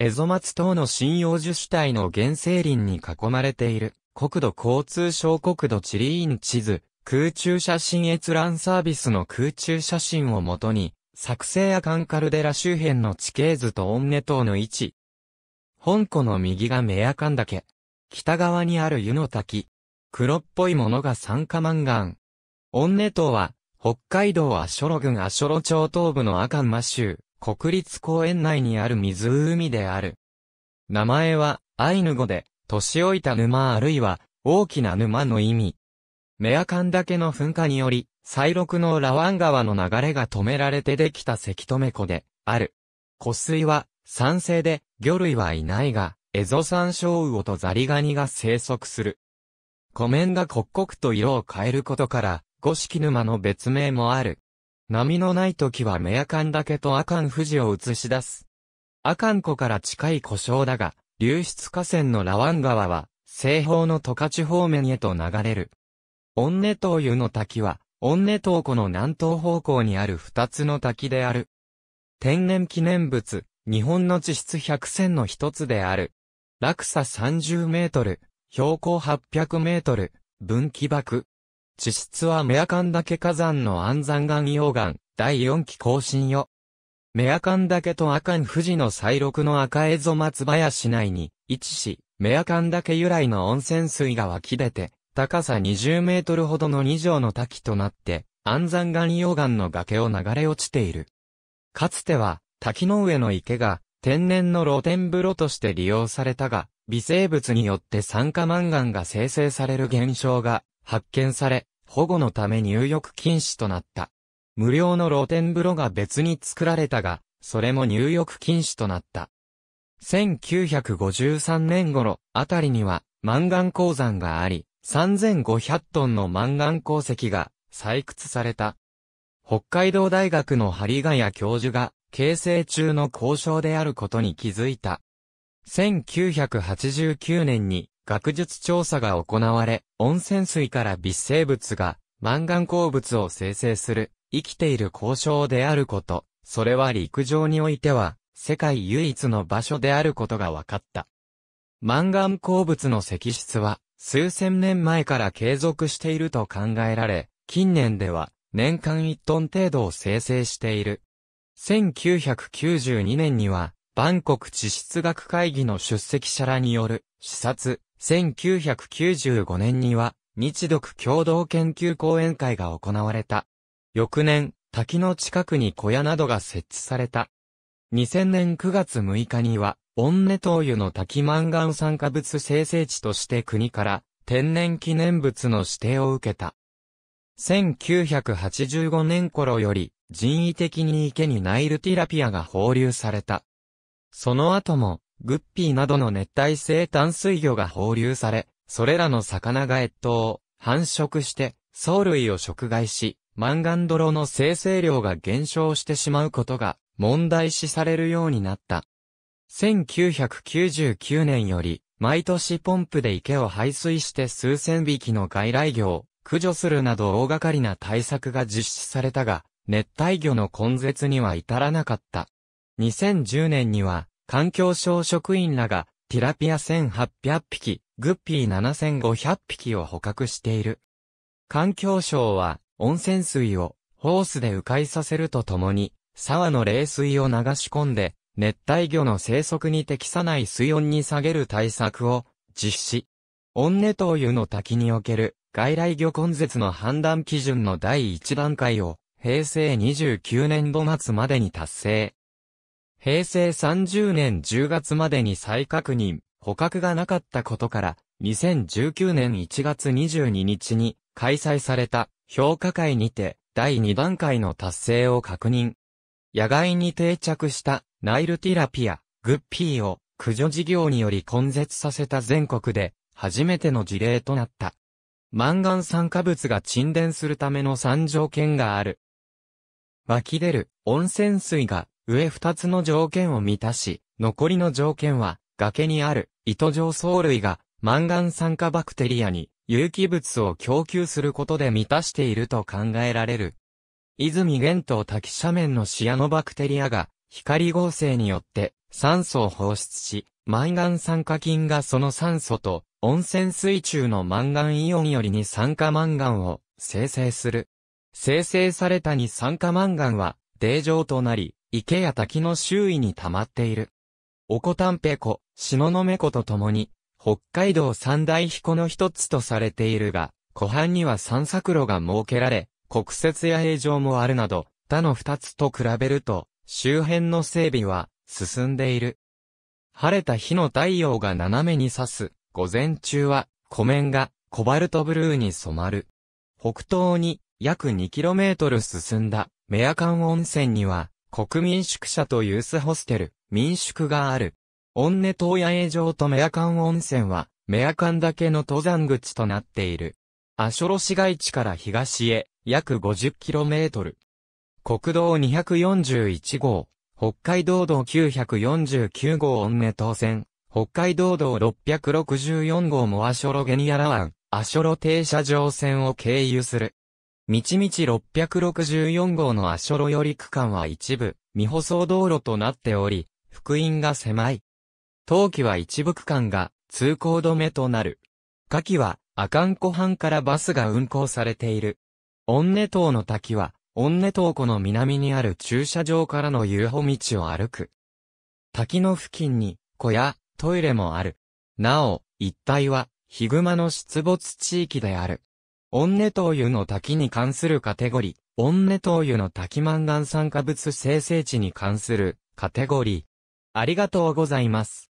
エゾマツ等の針葉樹主体の原生林に囲まれている、国土交通省国土地理院地図、空中写真閲覧サービスの空中写真をもとに、作成アカンカルデラ周辺の地形図とオンネ島の位置。本湖の右がメアカン岳。北側にある湯の滝。黒っぽいものが酸化マンガン。オンネ島は、北海道アショロ郡ショロ町東部のアカンマ州、国立公園内にある湖である。名前は、アイヌ語で、年老いた沼あるいは、大きな沼の意味。メアカンだけの噴火により、最六のラワン川の流れが止められてできた関留湖で、ある。湖水は、酸性で、魚類はいないが、エゾサンショウウオとザリガニが生息する。湖面が刻々と色を変えることから、五色沼の別名もある。波のない時はメアカンけと阿寒富士を映し出す。阿寒湖から近い湖沼だが、流出河川のラワン川は、西方の十勝方面へと流れる。オンネ島湯の滝は、オンネ島湖の南東方向にある二つの滝である。天然記念物、日本の地質百選の一つである。落差30メートル、標高800メートル、分岐爆。地質はメアカン岳火山の安山岩溶岩、第4期更新よ。メアカン岳とアカン富士の再録の赤江戸松林内に位置し、メアカン岳由来の温泉水が湧き出て、高さ20メートルほどの2畳の滝となって、安山岩溶岩の崖を流れ落ちている。かつては、滝の上の池が天然の露天風呂として利用されたが、微生物によって酸化マンガンが生成される現象が発見され、保護のため入浴禁止となった。無料の露天風呂が別に作られたが、それも入浴禁止となった。1953年頃、あたりには、マンガン鉱山があり、3500トンのマンガン鉱石が採掘された。北海道大学の針ヶ谷教授が、形成中の交渉であることに気づいた。1989年に学術調査が行われ、温泉水から微生物が、マンガン鉱物を生成する、生きている交渉であること、それは陸上においては、世界唯一の場所であることが分かった。マンガン鉱物の石質は、数千年前から継続していると考えられ、近年では、年間1トン程度を生成している。1992年には、バンコク地質学会議の出席者らによる視察、1995年には、日独共同研究講演会が行われた。翌年、滝の近くに小屋などが設置された。2000年9月6日には、オンネトーの滝マンガン酸化物生成地として国から天然記念物の指定を受けた。1985年頃より人為的に池にナイルティラピアが放流された。その後もグッピーなどの熱帯性淡水魚が放流され、それらの魚が越冬、繁殖して、藻類を食害し、マンガン泥の生成量が減少してしまうことが問題視されるようになった。1999年より、毎年ポンプで池を排水して数千匹の外来魚を駆除するなど大掛かりな対策が実施されたが、熱帯魚の根絶には至らなかった。2010年には、環境省職員らが、ティラピア1800匹、グッピー7500匹を捕獲している。環境省は、温泉水をホースで迂回させるとともに、沢の冷水を流し込んで、熱帯魚の生息に適さない水温に下げる対策を実施。温熱湯の滝における外来魚根絶の判断基準の第1段階を平成29年度末までに達成。平成30年10月までに再確認、捕獲がなかったことから、2019年1月22日に開催された評価会にて第2段階の達成を確認。野外に定着したナイルティラピア、グッピーを駆除事業により根絶させた全国で初めての事例となった。マンガン酸化物が沈殿するための3条件がある。湧き出る温泉水が上二つの条件を満たし、残りの条件は、崖にある糸状藻類が、マンガン酸化バクテリアに有機物を供給することで満たしていると考えられる。泉源と滝斜面のシアノバクテリアが光合成によって酸素を放出し、マンガン酸化菌がその酸素と温泉水中のマンガンイオンよりに酸化マンガンを生成する。生成された二酸化マンガンは泥状となり、池や滝の周囲に溜まっている。オコタンペコ、シのノメとともに、北海道三大彦の一つとされているが、湖畔には散策路が設けられ、国設や平城もあるなど、他の二つと比べると、周辺の整備は進んでいる。晴れた日の太陽が斜めに差す、午前中は、湖面がコバルトブルーに染まる。北東に約 2km 進んだ、メアカン温泉には、国民宿舎とユースホステル、民宿がある。温根東野営場とメアカン温泉は、メアカンだけの登山口となっている。アショロ市街地から東へ、約 50km。国道241号、北海道道949号温根東線、北海道道664号もショロゲニアラワン、アショロ停車場線を経由する。道道664号の足路より区間は一部、未舗装道路となっており、福音が狭い。冬季は一部区間が通行止めとなる。夏季は阿寒湖畔からバスが運行されている。恩根島の滝は、恩根島湖の南にある駐車場からの遊歩道を歩く。滝の付近に小屋、トイレもある。なお、一帯はヒグマの出没地域である。オンネトの滝に関するカテゴリー、オンネの滝マンガン酸化物生成地に関するカテゴリー。ありがとうございます。